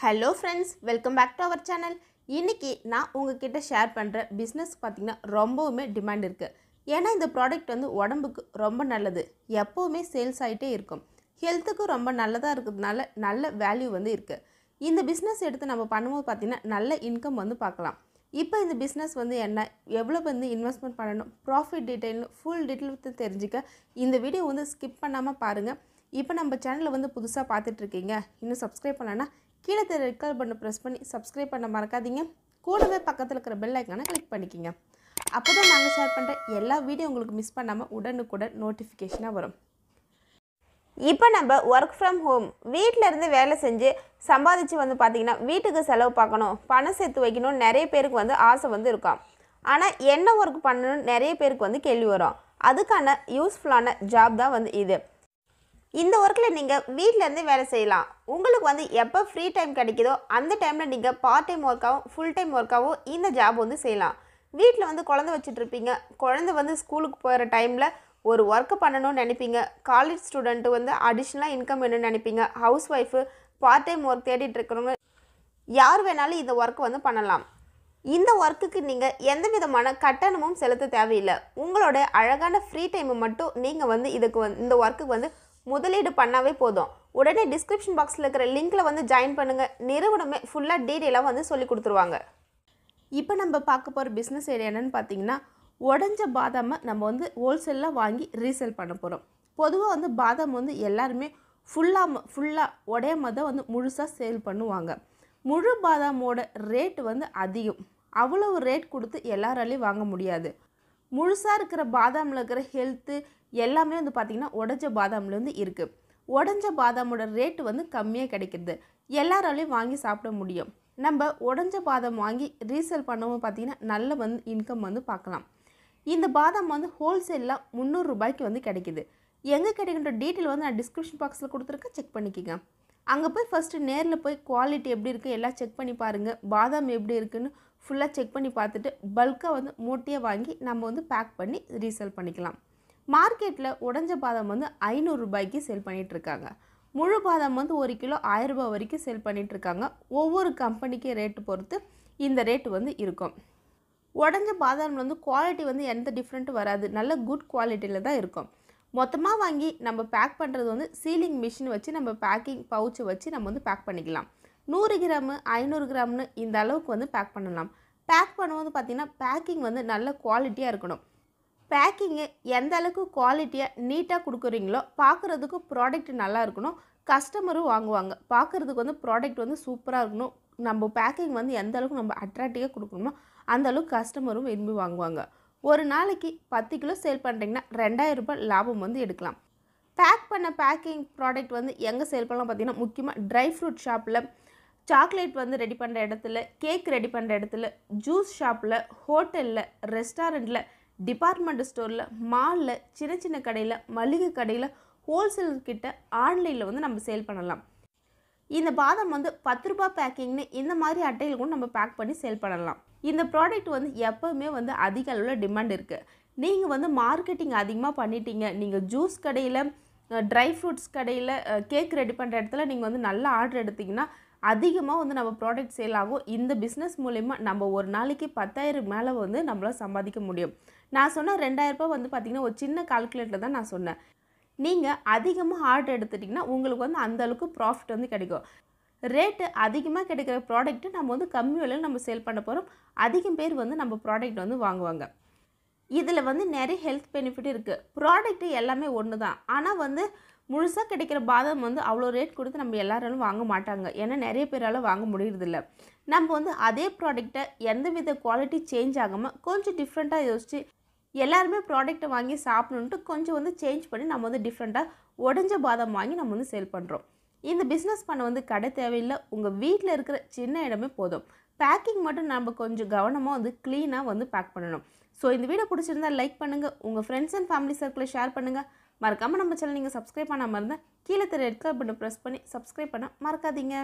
hello friends welcome back to our channel இன்றைக்கி நான் உங்ககிட்ட ஷேர் பண்ணுற பிஸ்னஸ் பார்த்திங்கன்னா ரொம்பவுமே டிமாண்ட் இருக்குது ஏன்னா இந்த ப்ராடக்ட் வந்து உடம்புக்கு ரொம்ப நல்லது எப்போவுமே சேல்ஸ் ஆகிட்டே இருக்கும் ஹெல்த்துக்கும் ரொம்ப நல்லதாக இருக்கிறதுனால நல்ல வேல்யூ வந்து இருக்குது இந்த பிஸ்னஸ் எடுத்து நம்ம பண்ணும்போது பார்த்திங்கன்னா நல்ல இன்கம் வந்து பார்க்கலாம் இப்போ இந்த பிஸ்னஸ் வந்து என்ன எவ்வளோ வந்து இன்வெஸ்ட்மெண்ட் பண்ணணும் ப்ராஃபிட் டீட்டெயில்னு ஃபுல் டீட்டெயில் தெரிஞ்சுக்க இந்த வீடியோ வந்து ஸ்கிப் பண்ணாமல் பாருங்கள் இப்போ நம்ம சேனலை வந்து புதுசாக பார்த்துட்ருக்கீங்க இன்னும் சப்ஸ்கிரைப் பண்ணலன்னா கீழே தெரிய ரெட் கலர் ப்ரெஸ் பண்ணி சப்ஸ்கிரைப் பண்ண மறக்காதீங்க கூடவே பக்கத்தில் இருக்கிற பெல் ஐக்கானை கிளிக் பண்ணிக்கோங்க அப்போ தான் நாங்கள் ஷேர் பண்ணுற எல்லா வீடியோ உங்களுக்கு மிஸ் பண்ணாமல் உடனுக்குடன் நோட்டிஃபிகேஷனாக வரும் இப்போ நம்ம ஒர்க் ஃப்ரம் ஹோம் வீட்டில் இருந்து வேலை செஞ்சு சம்பாதிச்சு வந்து பார்த்திங்கன்னா வீட்டுக்கு செலவு பார்க்கணும் பணம் சேர்த்து வைக்கணும்னு நிறைய பேருக்கு வந்து ஆசை வந்து இருக்கும் ஆனால் என்ன ஒர்க் பண்ணணும்னு நிறைய பேருக்கு வந்து கேள்வி வரும் அதுக்கான யூஸ்ஃபுல்லான ஜாப் தான் வந்து இது இந்த ஒர்க்கில் நீங்கள் வீட்டிலேருந்து வேலை செய்யலாம் உங்களுக்கு வந்து எப்போ ஃப்ரீ டைம் கிடைக்குதோ அந்த டைமில் நீங்கள் பார்ட் டைம் ஒர்க்காகவும் ஃபுல் டைம் ஒர்க்காகவும் இந்த ஜாப் வந்து செய்யலாம் வீட்டில் வந்து குழந்த வச்சுட்ருப்பீங்க குழந்த வந்து ஸ்கூலுக்கு போகிற டைமில் ஒரு ஒர்க்கு பண்ணணும்னு நினைப்பீங்க காலேஜ் ஸ்டூடெண்ட்டு வந்து அடிஷ்னலாக இன்கம் வேணும்னு நினைப்பீங்க house wife part time work தேடிட்டு இருக்கிறவங்க யார் வேணாலும் இந்த ஒர்க்கு வந்து பண்ணலாம் இந்த ஒர்க்குக்கு நீங்கள் எந்த விதமான கட்டணமும் செலுத்த தேவையில்லை உங்களோட அழகான ஃப்ரீ டைமை மட்டும் நீங்கள் வந்து இதுக்கு வந் இந்த ஒர்க்குக்கு வந்து முதலீடு பண்ணாவே போதும் உடனே டிஸ்கிரிப்ஷன் பாக்ஸில் இருக்கிற லிங்க்கில் வந்து ஜாயின் பண்ணுங்கள் நிறுவனமே ஃபுல்லாக டீட்டெயிலாக வந்து சொல்லி கொடுத்துருவாங்க இப்போ நம்ம பார்க்க போகிற பிஸ்னஸ் ஏரியா என்னென்னு பார்த்தீங்கன்னா உடஞ்ச பாதாமை நம்ம வந்து ஹோல்சேலில் வாங்கி ரீசேல் பண்ண போகிறோம் பொதுவாக வந்து பாதாம் வந்து எல்லாருமே ஃபுல்லாக ஃபுல்லாக உடையாம தான் வந்து முழுசாக சேல் பண்ணுவாங்க முழு பாதாமோட ரேட் வந்து அதிகம் அவ்வளவு ரேட் கொடுத்து எல்லாராலையும் வாங்க முடியாது முழுசாக இருக்கிற பாதாமில் இருக்கிற ஹெல்த்து எல்லாமே வந்து பார்த்திங்கன்னா உடஞ்ச பாதாம்லேருந்து வந்து இருக்குது உடஞ்ச பாதாமோட ரேட்டு வந்து கம்மியாக கிடைக்கிறது எல்லாராலையும் வாங்கி சாப்பிட முடியும் நம்ம உடஞ்ச பாதாம் வாங்கி ரீசேல் பண்ணவும் பார்த்திங்கன்னா நல்ல வந்து இன்கம் வந்து பார்க்கலாம் இந்த பாதாம் வந்து ஹோல்சேலில் முந்நூறு ரூபாய்க்கு வந்து கிடைக்கிது எங்கே கிடைக்கின்ற டீட்டெயில் வந்து நான் டிஸ்கிரிப்ஷன் பாக்ஸில் கொடுத்துருக்கேன் செக் பண்ணிக்கோங்க அங்கே போய் ஃபஸ்ட்டு நேரில் போய் குவாலிட்டி எப்படி இருக்குது எல்லாம் செக் பண்ணி பாருங்கள் பாதாம் எப்படி இருக்குதுன்னு ஃபுல்லாக செக் பண்ணி பார்த்துட்டு பல்காக வந்து மூட்டையை வாங்கி நம்ம வந்து பேக் பண்ணி ரீசேல் பண்ணிக்கலாம் மார்க்கெட்டில் உடஞ்ச பாதம் வந்து ஐநூறுரூபாய்க்கு சேல் பண்ணிகிட்ருக்காங்க முழு பாதாம் வந்து ஒரு கிலோ ஆயரூபா வரைக்கும் சேல் பண்ணிகிட்ருக்காங்க ஒவ்வொரு கம்பெனிக்கு ரேட்டு பொறுத்து இந்த ரேட்டு வந்து இருக்கும் உடஞ்ச பாதாமில் வந்து குவாலிட்டி வந்து எந்த டிஃப்ரெண்ட்டும் வராது நல்ல குட் குவாலிட்டியில் தான் இருக்கும் மொத்தமாக வாங்கி நம்ம பேக் பண்ணுறது வந்து சீலிங் மிஷின் வச்சு நம்ம பேக்கிங் பவுச்சை வச்சு நம்ம வந்து பேக் பண்ணிக்கலாம் நூறு கிராமு ஐநூறு கிராம்னு இந்த அளவுக்கு வந்து பேக் பண்ணலாம் பேக் பண்ணும்போது பார்த்திங்கன்னா பேக்கிங் வந்து நல்ல குவாலிட்டியாக இருக்கணும் பேக்கிங்கு எந்த அளவுக்கு குவாலிட்டியாக நீட்டாக கொடுக்குறீங்களோ பார்க்குறதுக்கு ப்ராடக்ட் நல்லா இருக்கணும் கஸ்டமரும் வாங்குவாங்க பார்க்குறதுக்கு வந்து ப்ராடக்ட் வந்து சூப்பராக இருக்கணும் நம்ம பேக்கிங் வந்து எந்த அளவுக்கு நம்ம அட்ராக்டிவாக கொடுக்கணுமோ அந்த கஸ்டமரும் விரும்பி வாங்குவாங்க ஒரு நாளைக்கு பத்து கிலோ சேல் பண்ணுறீங்கன்னா ரெண்டாயிரம் ரூபாய் லாபம் வந்து எடுக்கலாம் பேக் பண்ண பேக்கிங் ப்ராடக்ட் வந்து எங்கே சேல் பண்ணலாம் பார்த்தீங்கன்னா முக்கியமாக ட்ரை ஃப்ரூட் ஷாப்பில் சாக்லேட் வந்து ரெடி பண்ணுற இடத்துல கேக் ரெடி பண்ணுற இடத்துல ஜூஸ் ஷாப்பில் ஹோட்டலில் ரெஸ்டாரண்ட்டில் டிபார்ட்மெண்ட் ஸ்டோரில் மாலில் சின்ன சின்ன கடையில் மளிகை கடையில் ஹோல்சேல்கிட்ட ஆன்லைனில் வந்து நம்ம சேல் பண்ணலாம் இந்த பாதம் வந்து பத்து ரூபா பேக்கிங்னு இந்த மாதிரி அட்டையில் கூட நம்ம பேக் பண்ணி சேல் பண்ணலாம் இந்த ப்ராடக்ட் வந்து எப்போவுமே வந்து அதிக அளவில் டிமாண்ட் இருக்குது நீங்கள் வந்து மார்க்கெட்டிங் அதிகமாக பண்ணிட்டீங்க நீங்கள் ஜூஸ் கடையில் ட்ரை ஃப்ரூட்ஸ் கடையில் கேக் ரெடி பண்ணுற இடத்துல நீங்கள் வந்து நல்லா ஆர்டர் எடுத்திங்கன்னா அதிகமாக வந்து நம்ம ப்ராடக்ட் சேல் ஆகும் இந்த பிஸ்னஸ் மூலிமா நம்ம ஒரு நாளைக்கு பத்தாயிரம் மேலே வந்து நம்மளால் சம்பாதிக்க முடியும் நான் சொன்ன ரெண்டாயிரரூபா வந்து பார்த்திங்கன்னா ஒரு சின்ன கால்குலேட்டில் தான் நான் சொன்னேன் நீங்கள் அதிகமாக ஆர்டர் எடுத்துட்டிங்கன்னா உங்களுக்கு வந்து அந்தளவுக்கு ப்ராஃபிட் வந்து கிடைக்கும் ரேட்டு அதிகமாக கிடைக்கிற ப்ராடக்ட்டு நம்ம வந்து கம்மி விலையில் நம்ம சேல் பண்ண போகிறோம் அதிகம் பேர் வந்து நம்ம ப்ராடக்ட் வந்து வாங்குவாங்க இதில் வந்து நிறைய ஹெல்த் பெனிஃபிட் இருக்குது ப்ராடக்ட்டு எல்லாமே ஒன்று தான் ஆனால் வந்து முழுசாக கிடைக்கிற பாதாம் வந்து அவ்வளோ ரேட் கொடுத்து நம்ம எல்லாராலும் வாங்க மாட்டாங்க ஏன்னா நிறைய பேரால் வாங்க முடியறதில்ல நம்ம வந்து அதே ப்ராடக்டை எந்த வித குவாலிட்டி சேஞ்ச் ஆகாமல் கொஞ்சம் டிஃப்ரெண்ட்டாக யோசிச்சு எல்லாருமே ப்ராடக்ட்டை வாங்கி சாப்பிடணுன்ட்டு கொஞ்சம் வந்து சேஞ்ச் பண்ணி நம்ம வந்து டிஃப்ரெண்ட்டாக உடஞ்ச பாதாம் வாங்கி நம்ம வந்து சேல் பண்ணுறோம் இந்த பிஸ்னஸ் பண்ண வந்து கடை தேவையில்லை உங்கள் வீட்டில் இருக்கிற சின்ன இடமே போதும் பேக்கிங் மட்டும் நம்ம கொஞ்சம் கவனமாக வந்து க்ளீனாக வந்து பேக் பண்ணணும் ஸோ இந்த வீடியோ பிடிச்சிருந்தா லைக் பண்ணுங்கள் உங்கள் ஃப்ரெண்ட்ஸ் அண்ட் ஃபேமிலி சர்க்கிளை ஷேர் பண்ணுங்கள் மறக்காமல் நம்ம சேனல் நீங்கள் சப்ஸ்கிரைப் பண்ணாமல் இருந்தால் கீழே தெரிய ரெட் கலர் பட்டன் ப்ரெஸ் பண்ணி சப்ஸ்கிரைப் பண்ண மறக்காதீங்க